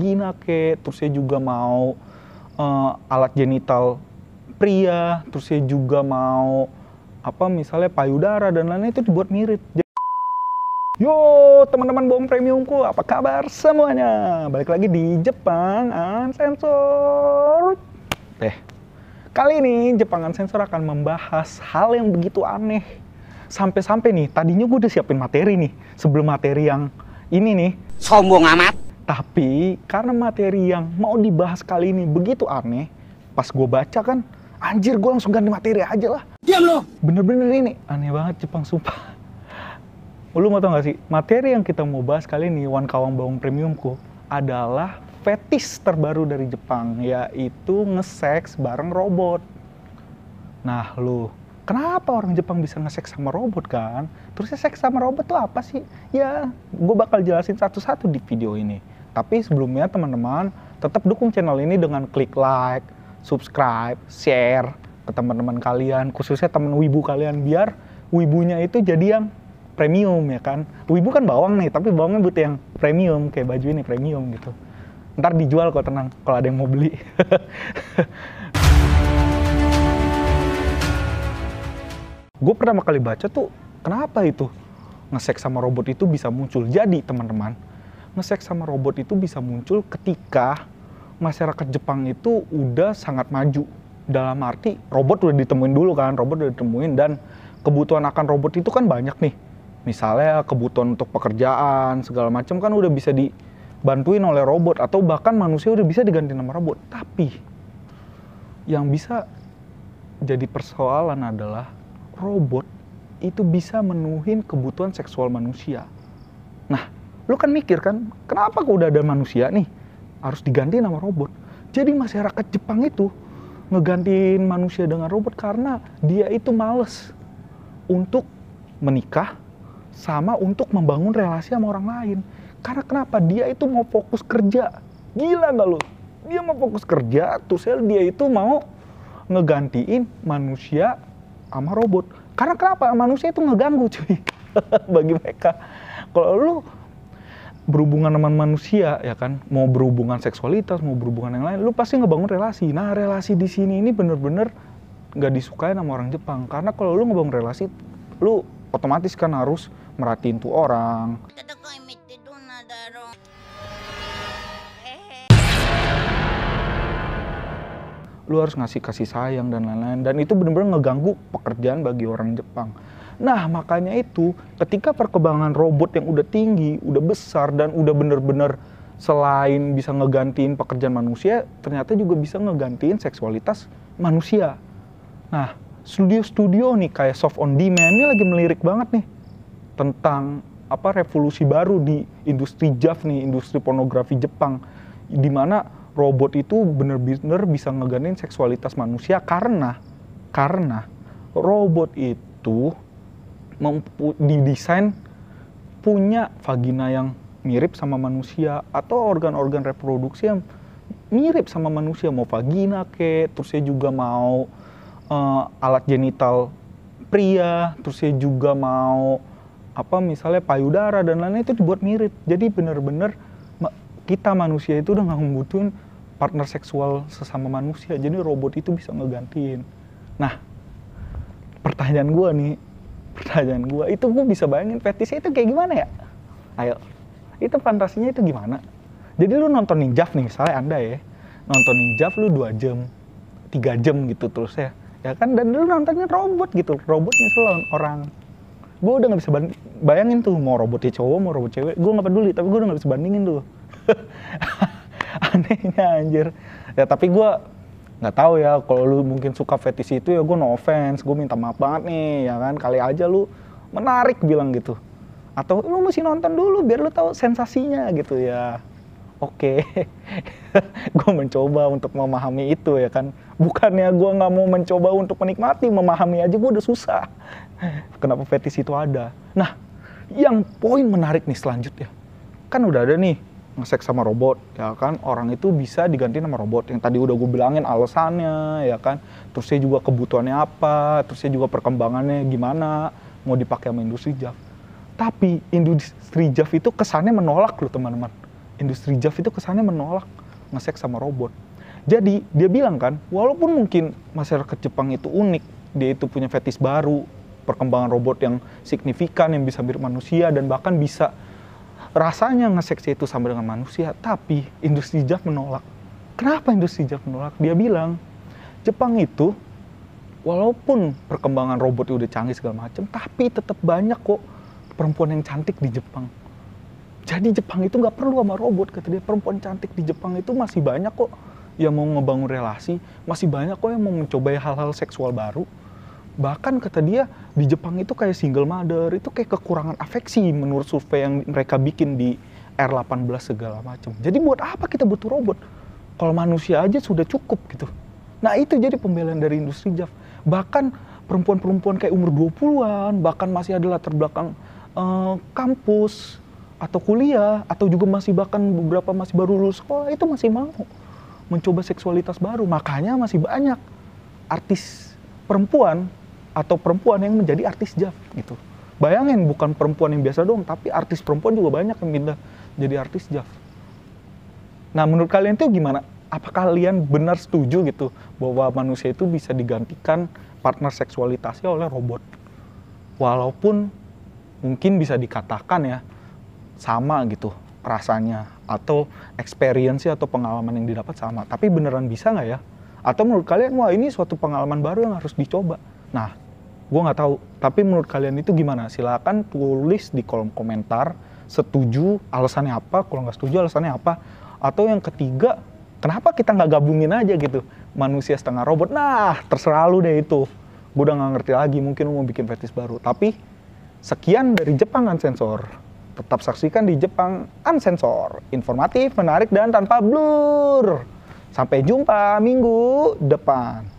gina ke, terus saya juga mau uh, alat genital pria, terus saya juga mau apa misalnya payudara dan lain-lain itu dibuat mirip. Yo, teman-teman bom premiumku, apa kabar semuanya? Balik lagi di Jepang sensor. Teh. Kali ini Jepang sensor akan membahas hal yang begitu aneh. Sampai-sampai nih, tadinya gue udah siapin materi nih sebelum materi yang ini nih. Sombong amat tapi karena materi yang mau dibahas kali ini begitu aneh, pas gue baca kan, anjir gue langsung ganti materi aja lah. Diam lo! Bener-bener ini, aneh banget Jepang sumpah. Lu mau tau gak sih, materi yang kita mau bahas kali ini, Wan Kawang Bawang Premiumku, adalah fetish terbaru dari Jepang, yaitu nge ngeseks bareng robot. Nah lu, kenapa orang Jepang bisa nge ngeseks sama robot kan? Terusnya seks sama robot tuh apa sih? Ya, gue bakal jelasin satu-satu di video ini. Tapi sebelumnya teman-teman tetap dukung channel ini dengan klik like, subscribe, share ke teman-teman kalian, khususnya teman wibu kalian biar wibunya itu jadi yang premium ya kan. Wibu kan bawang nih, tapi bawangnya butuh yang premium kayak baju ini premium gitu. Ntar dijual kok tenang kalau ada yang mau beli. Gue pertama kali baca tuh kenapa itu ngesek sama robot itu bisa muncul. Jadi teman-teman, ngesek sama robot itu bisa muncul ketika masyarakat Jepang itu udah sangat maju. Dalam arti robot udah ditemuin dulu kan, robot udah ditemuin dan kebutuhan akan robot itu kan banyak nih. Misalnya kebutuhan untuk pekerjaan segala macam kan udah bisa dibantuin oleh robot atau bahkan manusia udah bisa diganti nama robot. Tapi yang bisa jadi persoalan adalah robot itu bisa menuhin kebutuhan seksual manusia lu kan mikir kan, kenapa kok udah ada manusia nih harus diganti nama robot? Jadi masyarakat Jepang itu ngegantiin manusia dengan robot karena dia itu males untuk menikah sama untuk membangun relasi sama orang lain. Karena kenapa? Dia itu mau fokus kerja. Gila nggak lu? Dia mau fokus kerja, tuh sel ya dia itu mau ngegantiin manusia sama robot. Karena kenapa? Manusia itu ngeganggu cuy bagi mereka. Kalau lu berhubungan dengan manusia ya kan mau berhubungan seksualitas mau berhubungan yang lain lu pasti ngebangun relasi nah relasi di sini ini bener-bener nggak -bener disukai sama orang Jepang karena kalau lu ngebangun relasi lu otomatis kan harus merhatiin tuh orang lu harus ngasih kasih sayang dan lain-lain dan itu bener-bener ngeganggu pekerjaan bagi orang Jepang Nah, makanya itu ketika perkembangan robot yang udah tinggi, udah besar dan udah bener-bener selain bisa ngegantiin pekerjaan manusia, ternyata juga bisa ngegantiin seksualitas manusia. Nah, studio-studio nih kayak soft on demand ini lagi melirik banget nih tentang apa revolusi baru di industri JAV nih, industri pornografi Jepang di mana robot itu bener-bener bisa ngegantiin seksualitas manusia karena karena robot itu mempu didesain punya vagina yang mirip sama manusia atau organ-organ reproduksi yang mirip sama manusia mau vagina ke terus saya juga mau uh, alat genital pria terus saya juga mau apa misalnya payudara dan lain-lain itu dibuat mirip jadi bener-bener kita manusia itu udah nggak membutuhin partner seksual sesama manusia jadi robot itu bisa ngegantiin nah pertanyaan gue nih pertanyaan gue itu gue bisa bayangin petisi itu kayak gimana ya ayo itu fantasinya itu gimana jadi lu nonton ninjaf nih misalnya anda ya nonton ninjaf lu dua jam tiga jam gitu terus ya ya kan dan lu nontonnya robot gitu robot misalnya orang gue udah nggak bisa bayangin tuh mau robotnya cowok mau robot cewek gue nggak peduli tapi gue udah nggak bisa bandingin tuh anehnya anjir ya tapi gue nggak tahu ya kalau lu mungkin suka fetis itu ya gue no offense gue minta maaf banget nih ya kan kali aja lu menarik bilang gitu atau lu mesti nonton dulu biar lu tahu sensasinya gitu ya oke okay. gue mencoba untuk memahami itu ya kan bukannya gue nggak mau mencoba untuk menikmati memahami aja gue udah susah kenapa fetis itu ada nah yang poin menarik nih selanjutnya kan udah ada nih ngesek sama robot ya kan orang itu bisa diganti sama robot yang tadi udah gue bilangin alasannya ya kan terus terusnya juga kebutuhannya apa terus terusnya juga perkembangannya gimana mau dipakai sama industri jaf tapi industri jaf itu kesannya menolak loh teman-teman industri jaf itu kesannya menolak ngesek sama robot jadi dia bilang kan walaupun mungkin masyarakat Jepang itu unik dia itu punya fetis baru perkembangan robot yang signifikan yang bisa mirip manusia dan bahkan bisa rasanya ngeseksi itu sama dengan manusia, tapi industri hijab menolak. Kenapa industri hijab menolak? Dia bilang, Jepang itu walaupun perkembangan robot udah canggih segala macam, tapi tetap banyak kok perempuan yang cantik di Jepang. Jadi Jepang itu nggak perlu sama robot, kata dia. Perempuan cantik di Jepang itu masih banyak kok yang mau ngebangun relasi, masih banyak kok yang mau mencoba hal-hal seksual baru bahkan kata dia di Jepang itu kayak single mother itu kayak kekurangan afeksi menurut survei yang mereka bikin di R18 segala macam. Jadi buat apa kita butuh robot? Kalau manusia aja sudah cukup gitu. Nah itu jadi pembelaan dari industri JAV. Bahkan perempuan-perempuan kayak umur 20-an, bahkan masih adalah terbelakang eh, kampus atau kuliah, atau juga masih bahkan beberapa masih baru lulus sekolah, itu masih mau mencoba seksualitas baru. Makanya masih banyak artis perempuan atau perempuan yang menjadi artis JAV gitu. Bayangin bukan perempuan yang biasa dong, tapi artis perempuan juga banyak yang pindah jadi artis JAV. Nah, menurut kalian itu gimana? Apa kalian benar setuju gitu bahwa manusia itu bisa digantikan partner seksualitasnya oleh robot? Walaupun mungkin bisa dikatakan ya sama gitu rasanya atau experience atau pengalaman yang didapat sama. Tapi beneran bisa nggak ya? Atau menurut kalian wah ini suatu pengalaman baru yang harus dicoba? Nah, gue nggak tahu. Tapi menurut kalian itu gimana? Silahkan tulis di kolom komentar setuju alasannya apa, kalau nggak setuju alasannya apa. Atau yang ketiga, kenapa kita nggak gabungin aja gitu? Manusia setengah robot. Nah, terserah lu deh itu. Gue udah nggak ngerti lagi, mungkin lu mau bikin fetish baru. Tapi, sekian dari Jepang sensor, Tetap saksikan di Jepang sensor, Informatif, menarik, dan tanpa blur. Sampai jumpa minggu depan.